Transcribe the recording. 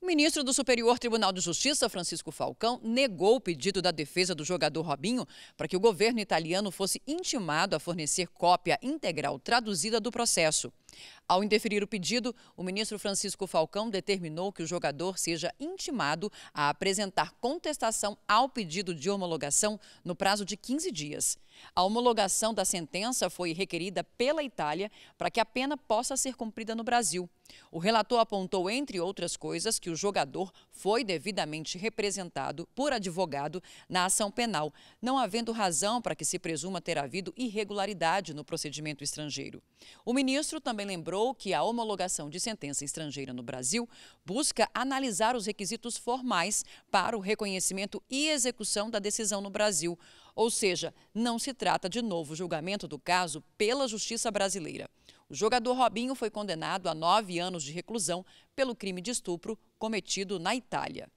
O ministro do Superior Tribunal de Justiça, Francisco Falcão, negou o pedido da defesa do jogador Robinho para que o governo italiano fosse intimado a fornecer cópia integral traduzida do processo. Ao indeferir o pedido, o ministro Francisco Falcão determinou que o jogador seja intimado a apresentar contestação ao pedido de homologação no prazo de 15 dias. A homologação da sentença foi requerida pela Itália para que a pena possa ser cumprida no Brasil. O relator apontou, entre outras coisas, que o jogador foi devidamente representado por advogado na ação penal, não havendo razão para que se presuma ter havido irregularidade no procedimento estrangeiro. O ministro também lembrou que a homologação de sentença estrangeira no Brasil busca analisar os requisitos formais para o reconhecimento e execução da decisão no Brasil. Ou seja, não se trata de novo julgamento do caso pela justiça brasileira. O jogador Robinho foi condenado a nove anos de reclusão pelo crime de estupro cometido na Itália.